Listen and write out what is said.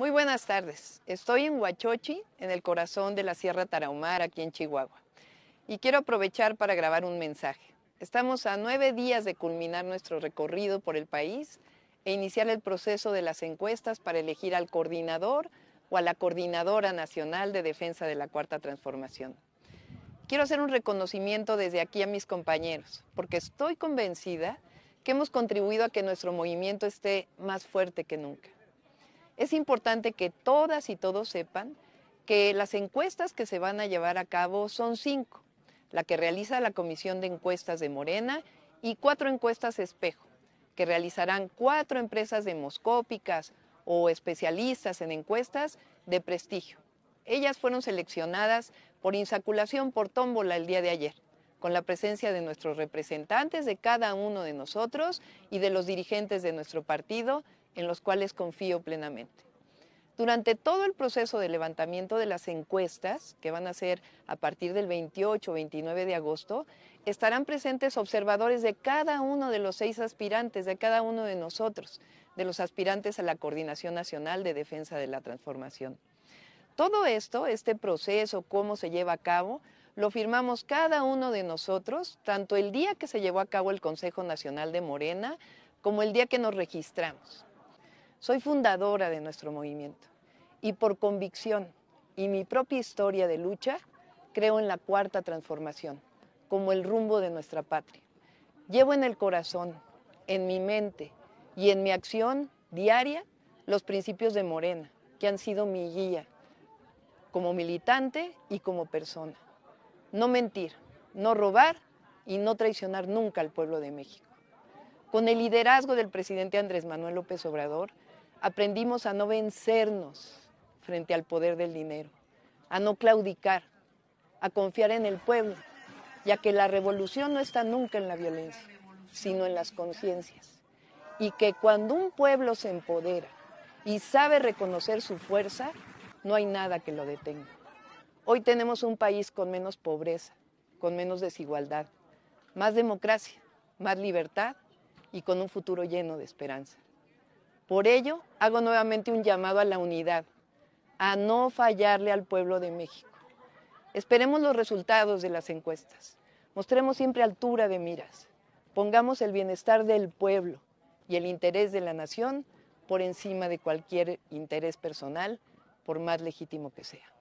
Muy buenas tardes. Estoy en Huachochi, en el corazón de la Sierra Tarahumara, aquí en Chihuahua. Y quiero aprovechar para grabar un mensaje. Estamos a nueve días de culminar nuestro recorrido por el país e iniciar el proceso de las encuestas para elegir al coordinador o a la coordinadora nacional de defensa de la Cuarta Transformación. Quiero hacer un reconocimiento desde aquí a mis compañeros, porque estoy convencida que hemos contribuido a que nuestro movimiento esté más fuerte que nunca. Es importante que todas y todos sepan que las encuestas que se van a llevar a cabo son cinco, la que realiza la Comisión de Encuestas de Morena y cuatro encuestas espejo, que realizarán cuatro empresas demoscópicas o especialistas en encuestas de prestigio. Ellas fueron seleccionadas por insaculación por tómbola el día de ayer, con la presencia de nuestros representantes, de cada uno de nosotros y de los dirigentes de nuestro partido en los cuales confío plenamente. Durante todo el proceso de levantamiento de las encuestas, que van a ser a partir del 28 o 29 de agosto, estarán presentes observadores de cada uno de los seis aspirantes, de cada uno de nosotros, de los aspirantes a la Coordinación Nacional de Defensa de la Transformación. Todo esto, este proceso, cómo se lleva a cabo, lo firmamos cada uno de nosotros, tanto el día que se llevó a cabo el Consejo Nacional de Morena como el día que nos registramos. Soy fundadora de nuestro movimiento y por convicción y mi propia historia de lucha, creo en la cuarta transformación como el rumbo de nuestra patria. Llevo en el corazón, en mi mente y en mi acción diaria los principios de Morena, que han sido mi guía como militante y como persona. No mentir, no robar y no traicionar nunca al pueblo de México. Con el liderazgo del presidente Andrés Manuel López Obrador, aprendimos a no vencernos frente al poder del dinero, a no claudicar, a confiar en el pueblo, ya que la revolución no está nunca en la violencia, sino en las conciencias. Y que cuando un pueblo se empodera y sabe reconocer su fuerza, no hay nada que lo detenga. Hoy tenemos un país con menos pobreza, con menos desigualdad, más democracia, más libertad y con un futuro lleno de esperanza. Por ello, hago nuevamente un llamado a la unidad, a no fallarle al pueblo de México. Esperemos los resultados de las encuestas. Mostremos siempre altura de miras. Pongamos el bienestar del pueblo y el interés de la nación por encima de cualquier interés personal, por más legítimo que sea.